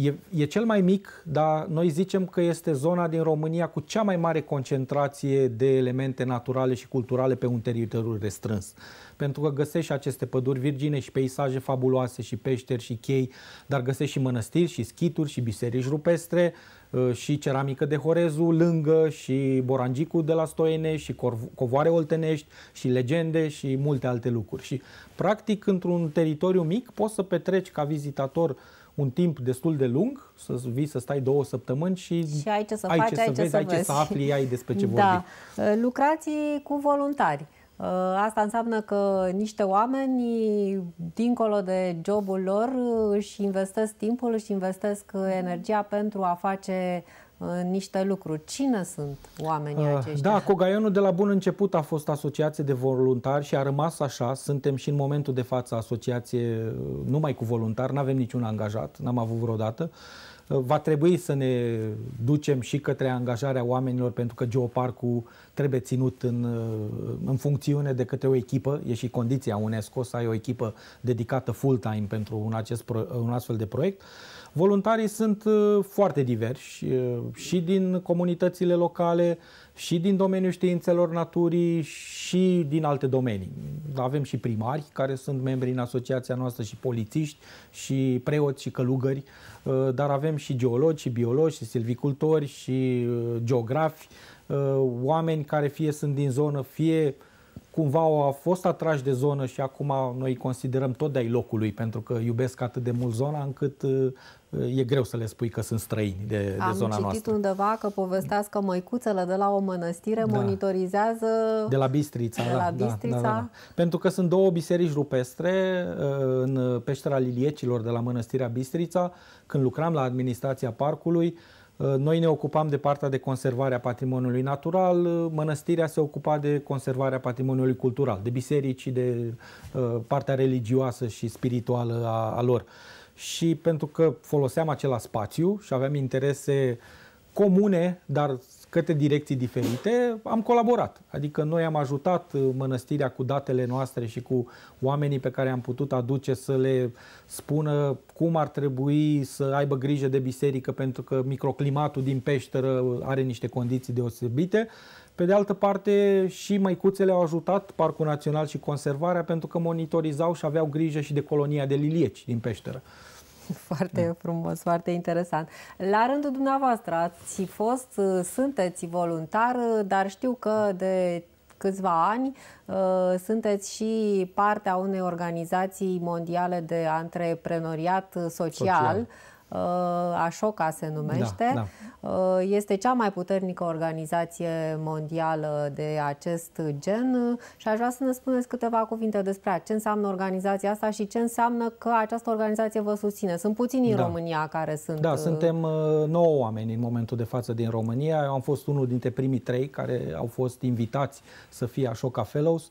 E, e cel mai mic, dar noi zicem că este zona din România cu cea mai mare concentrație de elemente naturale și culturale pe un teritoriu restrâns. Pentru că găsești aceste păduri virgine și peisaje fabuloase și peșteri și chei, dar găsești și mănăstiri și schituri și biserici rupestre ă, și ceramică de Horezu lângă și Borangicul de la Stoene și covoare oltenești și legende și multe alte lucruri. Și practic într-un teritoriu mic poți să petreci ca vizitator un timp destul de lung, să vii să stai două săptămâni și, și ai ce să ai faci, ce să ai vezi, ce să ai ce să afli, ai despre ce da. vorbi. Uh, Lucrați cu voluntari. Uh, asta înseamnă că niște oameni, dincolo de jobul lor, își investesc timpul, își investesc uh, energia pentru a face Ă, niște lucruri. Cine sunt oamenii ah, aceștia? Da, Cogaionul de la bun început a fost asociație de voluntari și a rămas așa. Suntem și în momentul de față asociație ă, numai cu voluntari, nu avem niciun angajat, n-am avut vreodată. Ă, va trebui să ne ducem și către angajarea oamenilor pentru că geoparcul trebuie ținut în, în funcțiune de către o echipă, e și condiția UNESCO să ai o echipă dedicată full-time pentru un, acest, un astfel de proiect. Uh, Voluntarii sunt uh, foarte diversi uh, și din comunitățile locale, și din domeniul științelor naturii, și din alte domenii. Avem și primari care sunt membri în asociația noastră și polițiști și preoți și călugări, uh, dar avem și geologi, și biologi, și silvicultori, și geografi, oameni care fie sunt din zonă, fie cumva au fost atrași de zonă și acum noi considerăm tot de-ai locului pentru că iubesc atât de mult zona încât e greu să le spui că sunt străini de, de zona noastră. Am citit undeva că povestească măicuțele de la o mănăstire da. monitorizează... De la Bistrița, de la da, Bistrița. Da, da, da. Pentru că sunt două biserici rupestre uh, în peștera Liliecilor de la mănăstirea Bistrița. Când lucram la administrația parcului, uh, noi ne ocupam de partea de conservare a patrimoniului natural, uh, mănăstirea se ocupa de conservarea patrimoniului cultural, de biserici, de partea religioasă și spirituală a, a lor și pentru că foloseam același spațiu și aveam interese comune, dar către direcții diferite, am colaborat. Adică noi am ajutat uh, mănăstirea cu datele noastre și cu oamenii pe care am putut aduce să le spună cum ar trebui să aibă grijă de biserică pentru că microclimatul din peșteră uh, are niște condiții deosebite. Pe de altă parte, și măicuțele au ajutat Parcul Național și conservarea pentru că monitorizau și aveau grijă și de colonia de lilieci din peșteră. Foarte da. frumos, foarte interesant. La rândul dumneavoastră, ați fost, uh, sunteți voluntar, uh, dar știu că de câțiva ani uh, sunteți și partea unei organizații mondiale de antreprenoriat social. social Uh, Așoca se numește, da, da. Uh, este cea mai puternică organizație mondială de acest gen și aș vrea să ne spuneți câteva cuvinte despre ce înseamnă organizația asta și ce înseamnă că această organizație vă susține. Sunt puțini în da. România care sunt... Da, uh, suntem 9 oameni în momentul de față din România. Eu am fost unul dintre primii trei care au fost invitați să fie Așoca Fellows. Uh,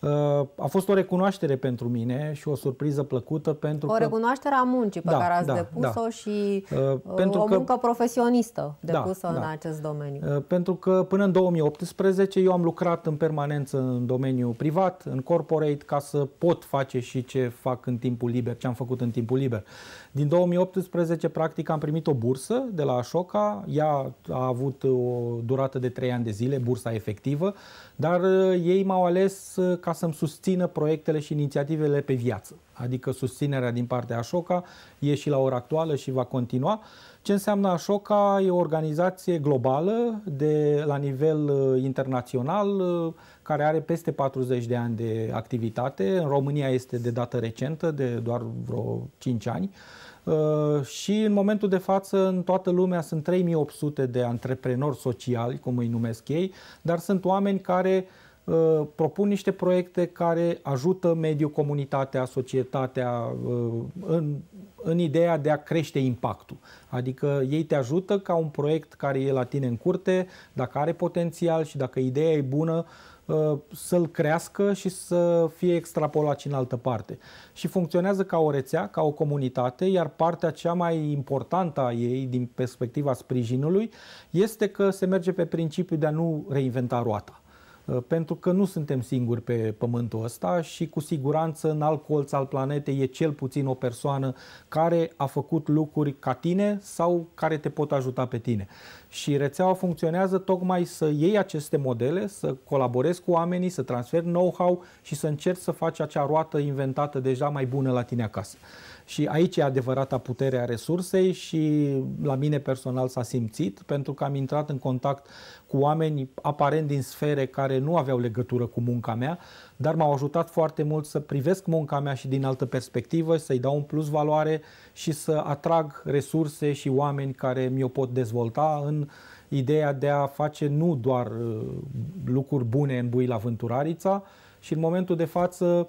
Uh, a fost o recunoaștere pentru mine și o surpriză plăcută pentru o că... O recunoaștere a muncii pe da, care ați da, depus-o da. și uh, uh, pentru o că... muncă profesionistă da, depusă da, în da. acest domeniu. Pentru că până în 2018 eu am lucrat în permanență în domeniul privat, în corporate, ca să pot face și ce fac în timpul liber, ce am făcut în timpul liber. Din 2018, practic, am primit o bursă de la Așoca. Ea a avut o durată de 3 ani de zile, bursa efectivă, dar uh, ei m-au ales uh, ca să-mi susțină proiectele și inițiativele pe viață. Adică susținerea din partea Așoca e și la ora actuală și va continua ce înseamnă Ashoka? E o organizație globală de la nivel uh, internațional uh, care are peste 40 de ani de activitate. În România este de dată recentă, de doar vreo 5 ani. Uh, și în momentul de față în toată lumea sunt 3800 de antreprenori sociali, cum îi numesc ei, dar sunt oameni care Uh, propun niște proiecte care ajută mediul, comunitatea, societatea uh, în, în ideea de a crește impactul. Adică ei te ajută ca un proiect care e la tine în curte, dacă are potențial și dacă ideea e bună, uh, să-l crească și să fie extrapolat și în altă parte. Și funcționează ca o rețea, ca o comunitate, iar partea cea mai importantă a ei din perspectiva sprijinului este că se merge pe principiul de a nu reinventa roata. Uh, pentru că nu suntem singuri pe pământul ăsta și cu siguranță în alt colț al planetei e cel puțin o persoană care a făcut lucruri ca tine sau care te pot ajuta pe tine. Și rețeaua funcționează tocmai să iei aceste modele, să colaborezi cu oamenii, să transferi know-how și să încerci să faci acea roată inventată deja mai bună la tine acasă. Și aici e adevărata putere a resursei și la mine personal s-a simțit pentru că am intrat în contact cu oameni aparent din sfere care nu aveau legătură cu munca mea, dar m-au ajutat foarte mult să privesc munca mea și din altă perspectivă, să-i dau un plus valoare și să atrag resurse și oameni care mi-o pot dezvolta în ideea de a face nu doar uh, lucruri bune în la Vânturarița și în momentul de față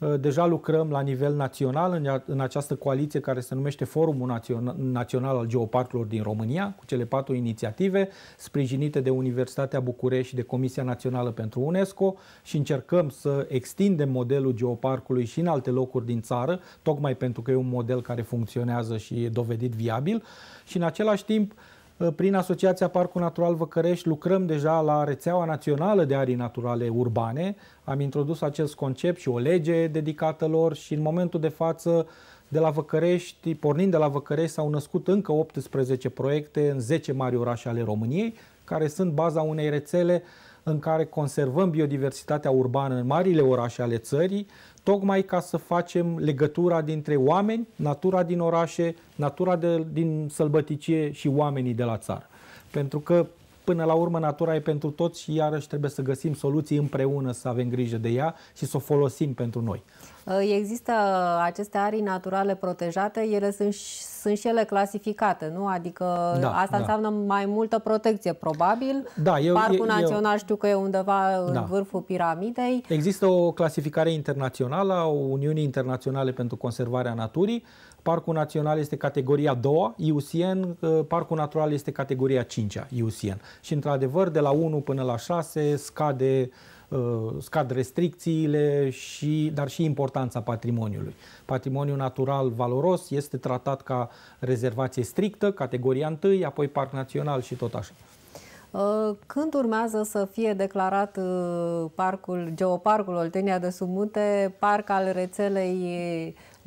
Uh, deja lucrăm la nivel național în această coaliție care se numește Forumul Național al geoparcurilor din România, cu cele patru inițiative sprijinite de Universitatea București și de Comisia Națională pentru UNESCO și încercăm să extindem modelul geoparcului și în alte locuri din țară, tocmai pentru că e un model care funcționează și e dovedit viabil și în același timp Eh, prin Asociația Parcul Natural Văcărești lucrăm deja la rețeaua națională de arii naturale urbane. Am introdus acest concept și o lege dedicată lor și în momentul de față de la Văcărești, pornind de la Văcărești, s-au născut încă 18 proiecte în 10 mari orașe ale României, care sunt baza unei rețele în care conservăm biodiversitatea urbană în marile orașe ale țării, tocmai ca să facem legătura dintre oameni, natura din orașe, natura de, din sălbăticie și oamenii de la țară. Pentru că, până la urmă, natura e pentru toți și iarăși trebuie să găsim soluții împreună să avem grijă de ea și să o folosim pentru noi. Există aceste arii naturale protejate, ele sunt, sunt și ele clasificate, nu? Adică da, asta da. înseamnă mai multă protecție, probabil. Da, eu, Parcul eu, Național eu, știu că e undeva în da. vârful piramidei. Există o clasificare internațională a Uniunii Internaționale pentru Conservarea Naturii. Parcul Național este categoria 2 IUCN, ă, Parcul Natural este categoria 5 IUCN. Și într-adevăr, de la 1 până la 6 scade uh, Uh, scad restricțiile, și, dar și importanța patrimoniului. Patrimoniul natural valoros este tratat ca rezervație strictă, categoria 1, apoi parc național și tot așa. Uh, când urmează să fie declarat uh, parcul, geoparcul Oltenia de Submunte, parc al rețelei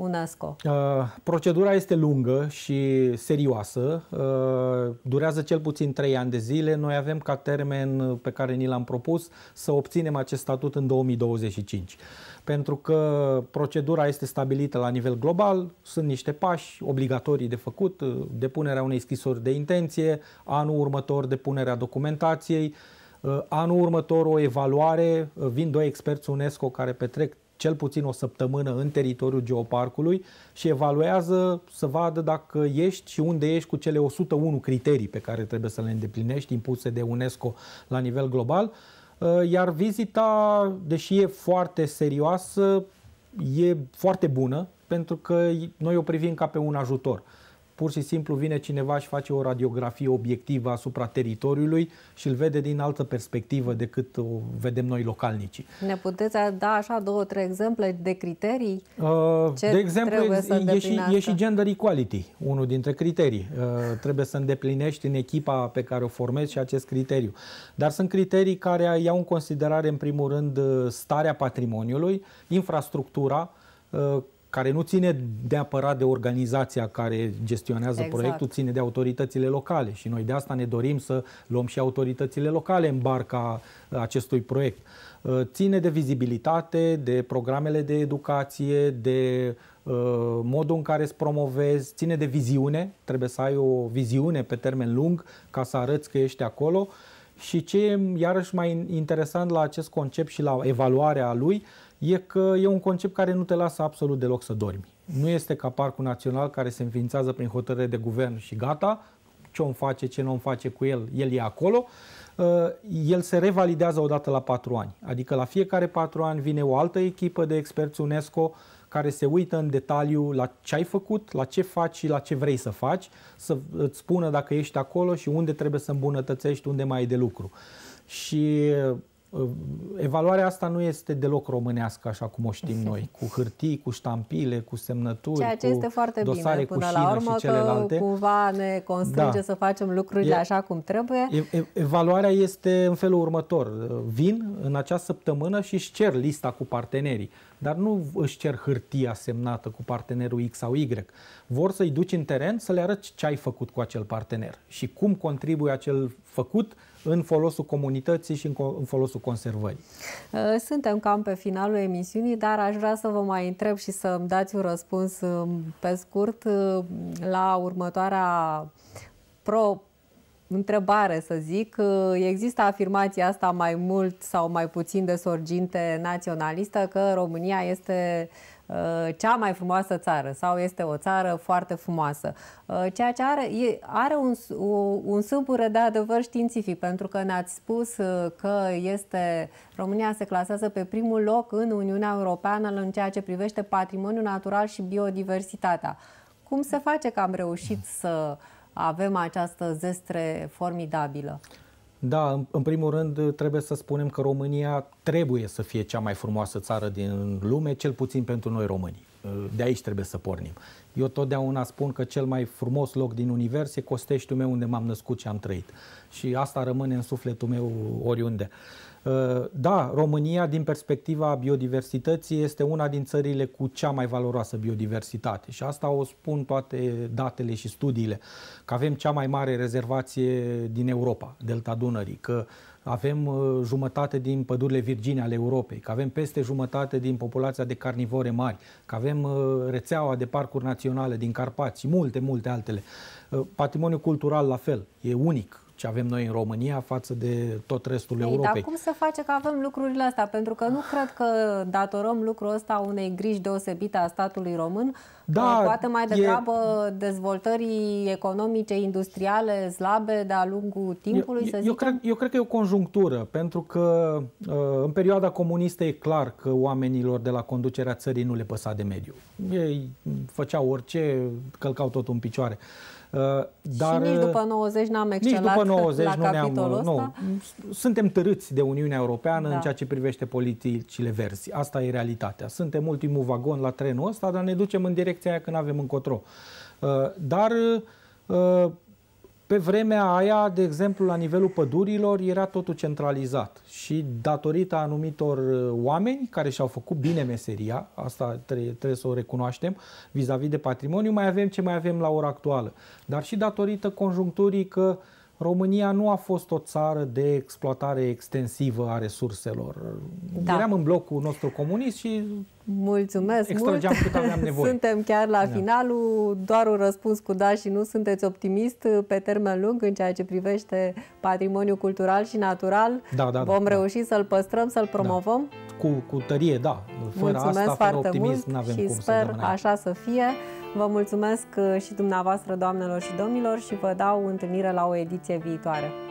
UNESCO? Uh, procedura este lungă și serioasă. Uh, durează cel puțin 3 ani de zile. Noi avem ca termen pe care ni l-am propus să obținem acest statut în 2025 pentru că procedura este stabilită la nivel global, sunt niște pași obligatorii de făcut, uh, depunerea unei scrisori de intenție, anul următor depunerea documentației, uh, anul următor o evaluare, uh, vin doi experți UNESCO care petrec cel puțin o săptămână în teritoriul geoparcului și evaluează să vadă dacă ești și unde ești cu cele 101 criterii pe care trebuie să le îndeplinești impuse de UNESCO la nivel global. Uh, iar vizita, deși e foarte serioasă, e foarte bună pentru că noi o privim ca pe un ajutor. Pur și simplu vine cineva și face o radiografie obiectivă asupra teritoriului și îl vede din altă perspectivă decât o vedem noi localnicii. Ne puteți da așa două, trei exemple de criterii? Uh, Ce de exemplu, e, e, și, e și gender equality, unul dintre criterii. Uh, trebuie să îndeplinești în echipa pe care o formezi și acest criteriu. Dar sunt criterii care iau în considerare, în primul rând, uh, starea patrimoniului, infrastructura, uh, care nu ține neapărat de organizația care gestionează exact. proiectul, ține de autoritățile locale și noi de asta ne dorim să luăm și autoritățile locale în barca acestui proiect. Uh, ține de vizibilitate, de programele de educație, de uh, modul în care îți promovezi, ține de viziune, trebuie să ai o viziune pe termen lung ca să arăți că ești acolo și ce e iarăși mai interesant la acest concept și la evaluarea lui e că e un concept care nu te lasă absolut deloc să dormi. Nu este ca parcul național care se înființează prin hotărâre de guvern și gata, ce om face, ce nu om face cu el, el e acolo. Uh, el se revalidează odată la patru ani. Adică la fiecare patru ani vine o altă echipă de experți UNESCO care se uită în detaliu la ce ai făcut, la ce faci și la ce vrei să faci, să îți spună dacă ești acolo și unde trebuie să îmbunătățești, unde mai ai de lucru. Și uh, Ă, evaluarea asta nu este deloc românească, așa cum o știm noi, cu hârtii, cu ștampile, cu semnături, Ceea ce cu este foarte dosare, bine, până cu la urmă, și celelalte. Că cumva ne constrânge da. să facem lucrurile e, așa cum trebuie. evaluarea este în felul următor. Vin în acea săptămână și își cer lista cu partenerii, dar nu își cer hârtia semnată cu partenerul X sau Y. Vor să-i duci în teren să le arăți ce ai făcut cu acel partener și cum contribuie acel făcut în folosul comunității și în, folosul conservării. Uh, suntem cam pe finalul emisiunii, dar aș vrea să vă mai întreb și să îmi dați un răspuns um, pe scurt uh, la următoarea pro întrebare, să zic. Uh, există afirmația asta mai mult sau mai puțin de sorginte naționalistă că România este uh, Uh, cea mai frumoasă țară sau este o țară foarte frumoasă. Uh, ceea ce are, e, are un, un sâmbură de adevăr științific, pentru că ne-ați spus uh, că este România se clasează pe primul loc în Uniunea Europeană în ceea ce privește patrimoniul natural și biodiversitatea. Cum se face că am reușit să avem această zestre formidabilă? Da, în primul rând uh, trebuie să spunem că România trebuie să fie cea mai frumoasă țară din lume, cel puțin pentru noi românii. Uh, de aici trebuie să pornim. Eu totdeauna spun că cel mai frumos loc din univers e Costeștiul meu unde m-am născut și am trăit. Și asta rămâne în sufletul meu oriunde. Uh, Ă, da, România, din perspectiva biodiversității, este una din țările cu cea mai valoroasă biodiversitate și asta o spun toate datele și studiile, că avem cea mai mare rezervație din Europa, Delta Dunării, că avem ă, jumătate din pădurile virgine ale Europei, că avem peste jumătate din populația de carnivore mari, că avem ă, rețeaua de parcuri naționale din Carpați și multe, multe altele. Patrimoniul cultural la fel, e unic ce avem noi în România față de tot restul Ei, Europei. Dar cum se face că avem lucrurile astea? Pentru că nu cred că datorăm lucrul ăsta unei griji deosebite a statului român, da, eh, poate mai degrabă e... dezvoltării economice, industriale, slabe de-a lungul timpului, eu, să eu Cred, eu cred că e o conjunctură, pentru că eh, în perioada comunistă e clar că oamenilor de la conducerea țării nu le păsa de mediu. Ei făceau orice, călcau tot în picioare. Uh, dar, și nici uh, după 90 n-am excelat nici după 90 la nu capitolul ne-am, uh, ăsta? Nu, suntem tărâți de Uniunea Europeană da. în ceea ce privește politicile verzi. Asta e realitatea. Suntem ultimul vagon la trenul ăsta, dar ne ducem în direcția aia când avem încotro. Dar pe vremea aia, de exemplu, la nivelul pădurilor era totul centralizat și datorită anumitor uh, oameni care și-au făcut bine meseria, asta trebuie, trebuie să o recunoaștem, vis-a-vis -vis de patrimoniu, mai avem ce mai avem la ora actuală. Dar și datorită conjuncturii că uh, România nu a fost o țară de exploatare extensivă a resurselor. Da. Eram în blocul nostru comunist și Mulțumesc mult. cât aveam nevoie. Suntem chiar la da. finalul, doar un răspuns cu da și nu sunteți optimist pe termen lung în ceea ce privește patrimoniul cultural și natural. Da, da, da Vom da, reuși da. să-l păstrăm, să-l da. promovăm? Da. Cu, cu tărie, da. Fără Mulțumesc asta, fără foarte optimism, mult și cum sper să așa să fie. Vă mulțumesc uh, și dumneavoastră, doamnelor și domnilor, și vă dau întâlnire la o ediție viitoare.